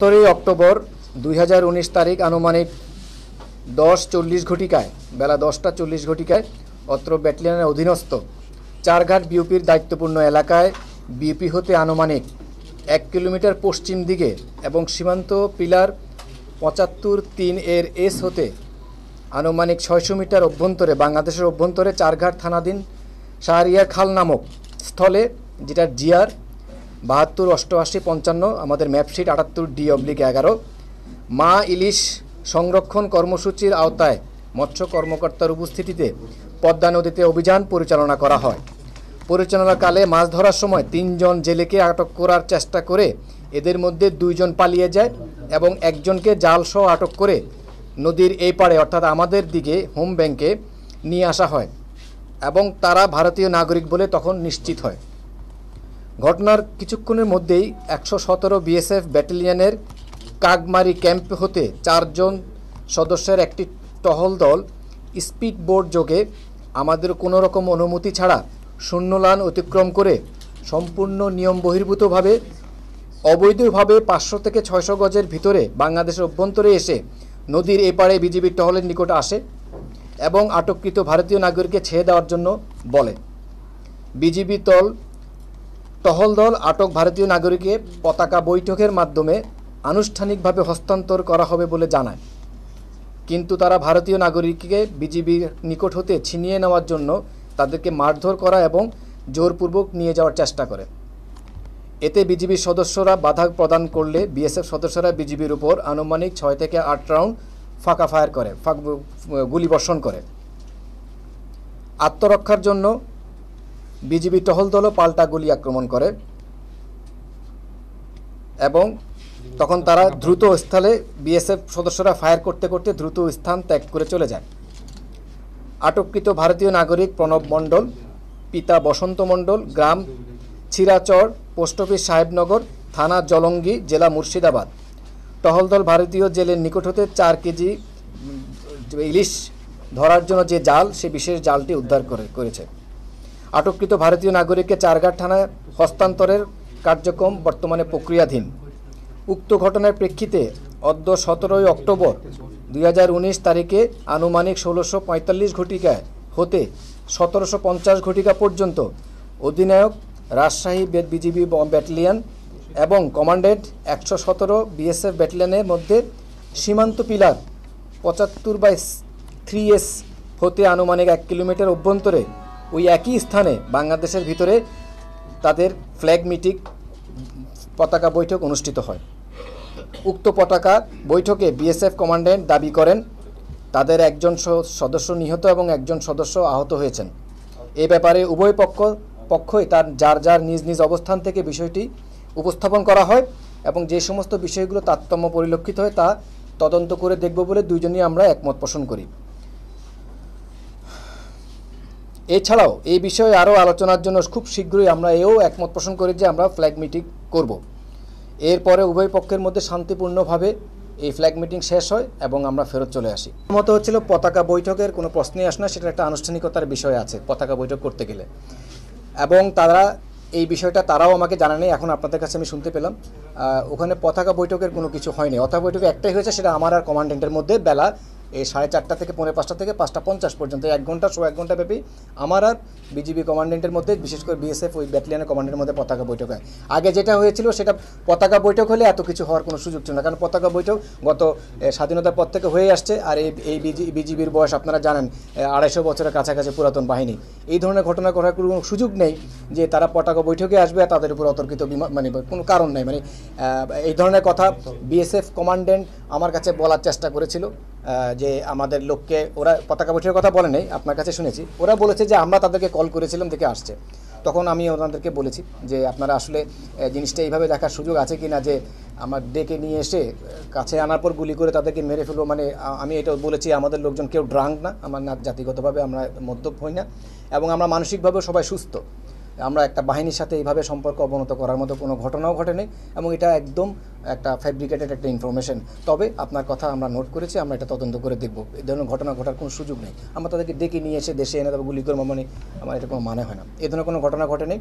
সতেরোই অক্টোবর দুই তারিখ আনুমানিক দশ চল্লিশ ঘটিকায় বেলা দশটা চল্লিশ ঘটিকায় অত্র ব্যাটালিয়নের অধীনস্থ চারঘাট বিউপির দায়িত্বপূর্ণ এলাকায় বিউপি হতে আনুমানিক এক কিলোমিটার পশ্চিম দিকে এবং সীমান্ত পিলার পঁচাত্তর তিন এর এস হতে আনুমানিক ছয়শো মিটার অভ্যন্তরে বাংলাদেশের অভ্যন্তরে চারঘাট থানাধীন শাহরিয়া খাল নামক স্থলে যেটা জিয়ার বাহাত্তর অষ্টআশি পঞ্চান্ন আমাদের ম্যাপশিট আটাত্তর ডি অব্লিক এগারো মা ইলিশ সংরক্ষণ কর্মসূচির আওতায় মৎস্য কর্মকর্তার উপস্থিতিতে পদ্মা নদীতে অভিযান পরিচালনা করা হয় পরিচালনাকালে মাছ ধরার সময় তিনজন জেলেকে আটক করার চেষ্টা করে এদের মধ্যে দুইজন পালিয়ে যায় এবং একজনকে জালসহ আটক করে নদীর এই পাড়ে অর্থাৎ আমাদের দিকে হোম ব্যাংকে নিয়ে আসা হয় এবং তারা ভারতীয় নাগরিক বলে তখন নিশ্চিত হয় ঘটনার কিছুক্ষণের মধ্যেই একশো সতেরো বিএসএফ ব্যাটালিয়নের কাগমারি ক্যাম্প হতে চারজন সদস্যের একটি টহল দল স্পিড বোর্ড যোগে আমাদের কোনো রকম অনুমতি ছাড়া শূন্যলান অতিক্রম করে সম্পূর্ণ নিয়ম বহির্ভূতভাবে অবৈধভাবে পাঁচশো থেকে ছয়শো গজের ভিতরে বাংলাদেশের অভ্যন্তরে এসে নদীর এপারে বিজিবির টহলের নিকট আসে এবং আটককৃত ভারতীয় নাগরিককে ছেড়ে দেওয়ার জন্য বলে বিজিবি দল টহল দল আটক ভারতীয় নাগরিকে পতাকা বৈঠকের মাধ্যমে আনুষ্ঠানিকভাবে হস্তান্তর করা হবে বলে জানায় কিন্তু তারা ভারতীয় নাগরিককে বিজিবির নিকট হতে ছিনিয়ে নেওয়ার জন্য তাদেরকে মারধর করা এবং জোরপূর্বক নিয়ে যাওয়ার চেষ্টা করে এতে বিজিবির সদস্যরা বাধা প্রদান করলে বিএসএফ সদস্যরা বিজিবির উপর আনুমানিক ছয় থেকে আট রাউন্ড ফাঁকা ফায়ার করে ফাঁক গুলিবর্ষণ করে আত্মরক্ষার জন্য বিজিবি টহল দলও পাল্টা গুলি আক্রমণ করে এবং তখন তারা দ্রুত স্থলে বিএসএফ সদস্যরা ফায়ার করতে করতে দ্রুত স্থান ত্যাগ করে চলে যায় আটককৃত ভারতীয় নাগরিক প্রণব মণ্ডল পিতা বসন্ত মণ্ডল গ্রাম ছিরাচর পোস্ট অফিস সাহেবনগর থানা জলঙ্গি জেলা মুর্শিদাবাদ টহলদল ভারতীয় জেলের নিকট হতে চার কেজি ইলিশ ধরার জন্য যে জাল সে বিশেষ জালটি উদ্ধার করে করেছে আটককৃত ভারতীয় নাগরিককে চারঘাট থানায় হস্তান্তরের কার্যক্রম বর্তমানে প্রক্রিয়াধীন উক্ত ঘটনার প্রেক্ষিতে অদ্য সতেরোই অক্টোবর দুই তারিখে আনুমানিক ষোলোশো পঁয়তাল্লিশ ঘটিকায় হতে সতেরোশো পঞ্চাশ ঘটিকা পর্যন্ত অধিনায়ক রাজশাহী বিজিবি ব্যাটালিয়ান এবং কমান্ডেন্ট একশো সতেরো বিএসএফ ব্যাটালিয়ানের মধ্যে সীমান্ত পিলার পঁচাত্তর বাই থ্রি এস হতে আনুমানিক এক কিলোমিটার অভ্যন্তরে ওই একই স্থানে বাংলাদেশের ভিতরে তাদের ফ্ল্যাগ মিটিং পতাকা বৈঠক অনুষ্ঠিত হয় উক্ত পতাকা বৈঠকে বিএসএফ কমান্ড্যান্ট দাবি করেন তাদের একজন সদস্য নিহত এবং একজন সদস্য আহত হয়েছেন এ ব্যাপারে উভয় পক্ষ পক্ষই তার যার যার নিজ নিজ অবস্থান থেকে বিষয়টি উপস্থাপন করা হয় এবং যে সমস্ত বিষয়গুলো তারতম্য পরিলক্ষিত হয় তা তদন্ত করে দেখব বলে দুইজনই আমরা একমত পোষণ করি এছাড়াও এই বিষয়ে আরও আলোচনার জন্য খুব শীঘ্রই আমরা এও একমত পোষণ করি যে আমরা ফ্ল্যাগ মিটিং করব। এরপরে উভয় পক্ষের মধ্যে শান্তিপূর্ণভাবে এই ফ্ল্যাগ মিটিং শেষ হয় এবং আমরা ফেরত চলে আসি মতো হচ্ছিল পতাকা বৈঠকের কোনো প্রশ্নই আসে না সেটা একটা আনুষ্ঠানিকতার বিষয় আছে পতাকা বৈঠক করতে গেলে এবং তারা এই বিষয়টা তারাও আমাকে জানানি এখন আপনাদের কাছে আমি শুনতে পেলাম ওখানে পতাকা বৈঠকের কোনো কিছু হয়নি অথবা বৈঠকে একটাই হয়েছে সেটা আমার আর কমান্ডেন্টের মধ্যে বেলা এই সাড়ে চারটা থেকে পৌনে পাঁচটা থেকে পাঁচটা পঞ্চাশ পর্যন্ত এক ঘন্টা সো এক ঘন্টা ব্যাপী আমার আর বিজিবি কমান্ডেন্টের মধ্যে বিশেষ করে বিএসএফ ওই ব্যাটালিয়ানের কমান্ডের মধ্যে পতাকা বৈঠক হয় আগে যেটা হয়েছিল সেটা পতাকা বৈঠক হলে এত কিছু হওয়ার কোনো সুযোগ ছিল না কারণ পতাকা বৈঠক গত স্বাধীনতার পর থেকে হয়ে আসছে আর এই এই বিজিবির বয়স আপনারা জানেন আড়াইশো বছরের কাছাকাছি পুরাতন বাহিনী এই ধরনের ঘটনা করার কোনো সুযোগ নেই যে তারা পতাকা বৈঠকে আসবে আর তাদের উপর অতর্কিত মানে কোনো কারণ নেই মানে এই ধরনের কথা বিএসএফ কমান্ডেন্ট আমার কাছে বলার চেষ্টা করেছিল যে আমাদের লোককে ওরা পতাকা বৈঠকের কথা বলে নেই আপনার কাছে শুনেছি ওরা বলেছে যে আমরা তাদেরকে কল করেছিলাম দেখে আসছে তখন আমি ওনাদেরকে বলেছি যে আপনারা আসলে জিনিসটা এইভাবে দেখার সুযোগ আছে কি না যে আমার ডেকে নিয়ে এসে কাছে আনার পর গুলি করে তাদেরকে মেরে ফেলবো মানে আমি এটা বলেছি আমাদের লোকজন কেউ ড্রাঙ্ক না আমার না জাতিগতভাবে আমরা মদ্যপ হই না এবং আমরা মানসিকভাবেও সবাই সুস্থ আমরা একটা বাহিনীর সাথে এইভাবে সম্পর্ক অবনত করার মতো কোনো ঘটনাও ঘটেনি এবং এটা একদম একটা ফ্যাব্রিকেটেড একটা ইনফরমেশন তবে আপনার কথা আমরা নোট করেছি আমরা এটা তদন্ত করে দেখব এই ধরনের ঘটনা ঘটার কোনো সুযোগ নেই আমরা তাদেরকে ডেকে নিয়ে এসে দেশে এনে তারপর গুলি করে মানে আমার এটা কোনো মানে হয় না এ ধরনের কোনো ঘটনা ঘটেনি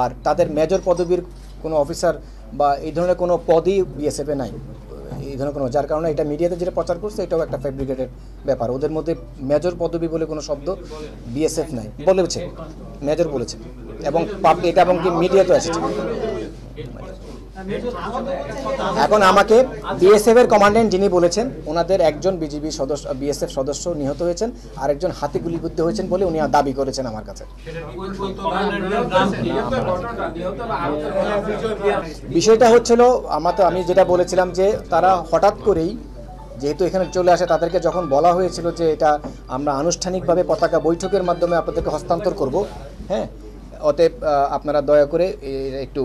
আর তাদের মেজর পদবীর কোনো অফিসার বা এই ধরনের কোনো পদই বিএসএফে নাই এই ধরনের কোনো যার কারণে এটা মিডিয়াতে যেটা প্রচার করছে এটাও একটা ফ্যাব্রিকেটেড ব্যাপার ওদের মধ্যে মেজর পদবী বলে কোনো শব্দ বিএসএফ নাই বলেছে মেজর বলেছে এবং এটা এবং কি মিডিয়াতে এসেছে এখন আমাকে বিএসএফ এর কমান্ডেন্ট যিনি বলেছেন ওনাদের একজন বিজিবি সদস্য বিএসএফ সদস্য নিহত হয়েছেন আর একজন হাতে গুলিবিদ্ধ হয়েছেন বলে উনি দাবি করেছেন আমার কাছে বিষয়টা হচ্ছিল আমার তো আমি যেটা বলেছিলাম যে তারা হঠাৎ করেই যেহেতু এখানে চলে আসে তাদেরকে যখন বলা হয়েছিল যে এটা আমরা আনুষ্ঠানিকভাবে পতাকা বৈঠকের মাধ্যমে আপনাদেরকে হস্তান্তর করব হ্যাঁ অতএব আপনারা দয়া করে একটু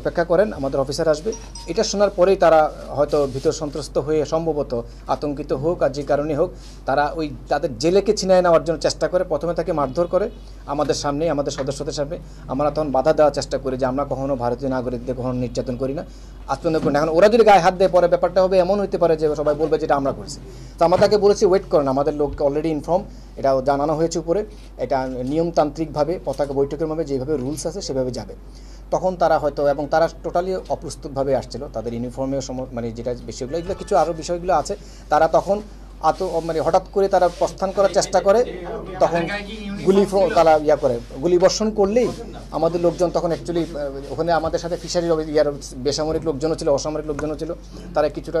অপেক্ষা করেন আমাদের অফিসার আসবে এটা শোনার পরেই তারা হয়তো ভিতর সন্ত্রস্ত হয়ে সম্ভবত আতঙ্কিত হোক আর যে কারণে হোক তারা ওই তাদের জেলেকে ছিনায় নেওয়ার জন্য চেষ্টা করে প্রথমে তাকে মারধর করে আমাদের সামনে আমাদের সদস্যদের সামনে আমরা তখন বাধা দেওয়ার চেষ্টা করি যে আমরা কখনও ভারতীয় নাগরিকদের কখনো নির্যাতন করি না আজ করি না এখন ওরা যদি গায়ে হাত দিয়ে পরে ব্যাপারটা হবে এমন হতে পারে যে সবাই বলবে যেটা আমরা করেছি তো আমরা তাকে বলেছি ওয়েট করেন আমাদের লোককে অলরেডি ইনফর্ম এটাও জানানো হয়েছে উপরে এটা নিয়মতান্ত্রিকভাবে পতাকা বৈঠকের মধ্যে যেভাবে রুলস আছে সেভাবে যাবে তখন তারা হয়তো এবং তারা টোটালি অপ্রস্তুতভাবে আসছিল তাদের ইউনিফর্মের মানে যেটা বিষয়গুলো এগুলো কিছু আরও বিষয়গুলো আছে তারা তখন আত মানে হঠাৎ করে তারা প্রস্থান করার চেষ্টা করে তখন গুলি তারা ইয়া করে গুলি বর্ষণ করলেই আমাদের লোকজন তখন অ্যাকচুয়ালি ওখানে আমাদের সাথে ফিশারির ইয়ার বেসামরিক লোকজনও ছিল অসামরিক লোকজনও ছিল তারা কিছুটা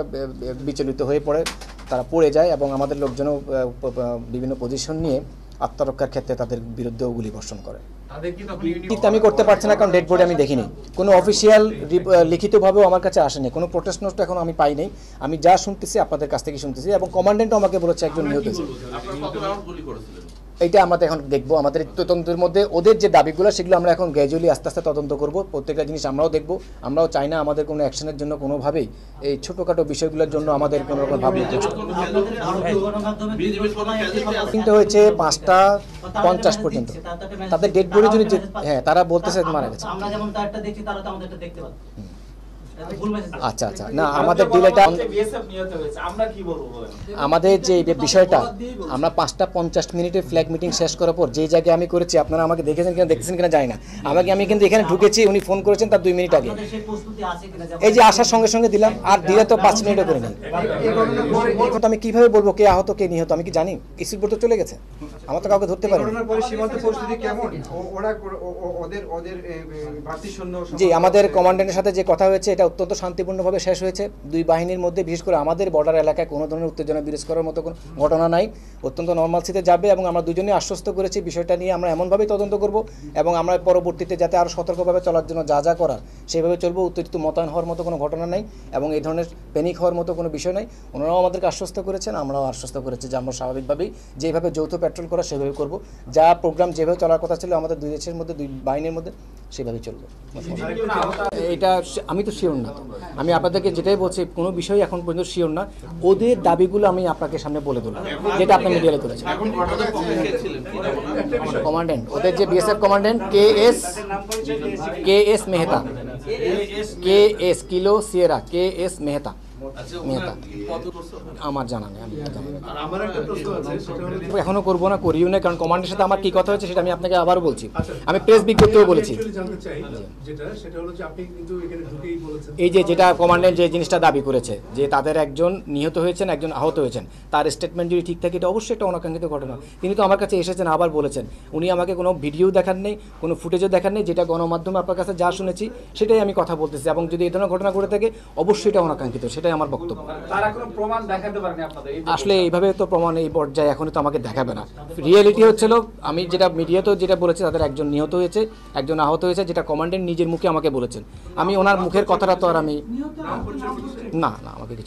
বিচলিত হয়ে পড়ে তারা পড়ে যায় এবং আমাদের লোকজনও বিভিন্ন পজিশন নিয়ে আত্মরক্ষার ক্ষেত্রে তাদের বিরুদ্ধেও গুলি বর্ষণ করে আমি করতে পারছি না কারণ ডেড বডি আমি দেখিনি কোনো অফিসিয়াল লিখিতভাবেও আমার কাছে আসেনি কোনো প্রোটেস্ট নোট এখন আমি পাই নাই আমি যা শুনতেছি আপনাদের কাছ থেকে শুনতেছি এবং কমান্ডেন্টও আমাকে বলেছে একজন নিহত এটা আমরা এখন দেখবো আমাদের তদন্তের মধ্যে ওদের যে দাবিগুলো সেগুলো আমরা এখন গ্র্যাজুয়ালি আস্তে আস্তে তদন্ত করব প্রত্যেকটা জিনিস আমরাও দেখবো আমরাও চাই না আমাদের কোনো অ্যাকশনের জন্য কোনোভাবেই এই ছোটোখাটো বিষয়গুলোর জন্য আমাদের কোনো রকম ভাবনা কিন্তু হয়েছে পাঁচটা পঞ্চাশ পর্যন্ত তাদের ডেট বডি যদি হ্যাঁ তারা বলতেছে মারা গেছে আমরা যেমন তারা তো দেখতে আচ্ছা আচ্ছা না আমাদের ডিলেটা আমাদের যে বিষয়টা আমরা পাঁচটা পঞ্চাশ মিনিটের ফ্ল্যাগ মিটিং শেষ করার পর যে জায়গায় আমি করেছি আপনারা আমাকে দেখেছেন কিনা দেখেছেন কিনা জানি না আমাকে আমি কিন্তু এখানে ঢুকেছি উনি ফোন করেছেন তার দুই মিনিট আগে এই যে আসার সঙ্গে সঙ্গে দিলাম আর দিলে তো পাঁচ মিনিটও করে নিই আমি কিভাবে বলবো কে আহত কে নিহত আমি কি জানি ইসির তো চলে গেছে আমার তো কাউকে ধরতে পারি জি আমাদের কমান্ডেন্টের সাথে যে কথা হয়েছে এটা অত্যন্ত শান্তিপূর্ণভাবে শেষ হয়েছে দুই বাহিনীর মধ্যে বিশেষ করে আমাদের বর্ডার এলাকায় কোনো ধরনের উত্তেজনা বিরোধ করার মতো কোনো ঘটনা নাই অত্যন্ত নর্মাল সিতে যাবে এবং আমরা দুজনেই আশ্বস্ত করেছি বিষয়টা নিয়ে আমরা এমনভাবেই তদন্ত করব এবং আমরা পরবর্তীতে যাতে আরও সতর্কভাবে চলার জন্য যা যা করার সেভাবে চলবো উত্তেজিত মতায়ন হওয়ার মতো কোনো ঘটনা নাই এবং এই ধরনের প্যানিক হওয়ার মতো কোনো বিষয় নাই ওনারাও আমাদেরকে আশ্বস্ত করেছেন আমরাও আশ্বস্ত করেছি যে আমরা স্বাভাবিকভাবেই যেভাবে যৌথ পেট্রোল করা সেভাবে করব যা প্রোগ্রাম যেভাবে চলার কথা ছিল আমাদের দুই দেশের মধ্যে দুই বাহিনীর মধ্যে সেভাবে চলবে এটা আমি তো শিওর না আমি আপনাদেরকে যেটাই বলছি কোনো বিষয় এখন পর্যন্ত শিওর না ওদের দাবিগুলো আমি আপনাকে সামনে বলে দিলাম যেটা আপনি মিডিয়ালে তুলেছেন কমান্ডেন্ট ওদের যে BSF commandant K S K S Mehta K S kilo sierra K S Mehta নেতা এখনো করবো না করিও না কারণ কমান্ডের সাথে আমার কি কথা হয়েছে সেটা আমি আপনাকে আবার বলছি আচ্ছা, আমি প্রেস বিজ্ঞপ্তিও বলেছি এই যে যেটা কমান্ডেন্ট যে জিনিসটা দাবি করেছে যে তাদের একজন নিহত হয়েছেন একজন আহত হয়েছেন তার স্টেটমেন্ট যদি ঠিক থাকে এটা অবশ্যই একটা অনাকাঙ্ক্ষিত ঘটনা তিনি তো আমার কাছে এসেছেন আবার বলেছেন উনি আমাকে কোনো ভিডিও দেখার নেই কোনো ফুটেজও দেখার নেই যেটা গণমাধ্যমে আপনার কাছে যা শুনেছি সেটাই আমি কথা বলতেছি এবং যদি এ ধরনের ঘটনা ঘটে থাকে অবশ্যই এটা অনাকাঙ্ক্ষিত সেটা এটাই আমার বক্তব্য আসলে এইভাবে তো প্রমাণ এই পর্যায়ে এখনই তো আমাকে দেখাবে না রিয়েলিটি হচ্ছিল আমি যেটা মিডিয়াতেও যেটা বলেছে তাদের একজন নিহত হয়েছে একজন আহত হয়েছে যেটা কমান্ডেন্ট নিজের মুখে আমাকে বলেছেন আমি ওনার মুখের কথাটা তো আর আমি না না আমাকে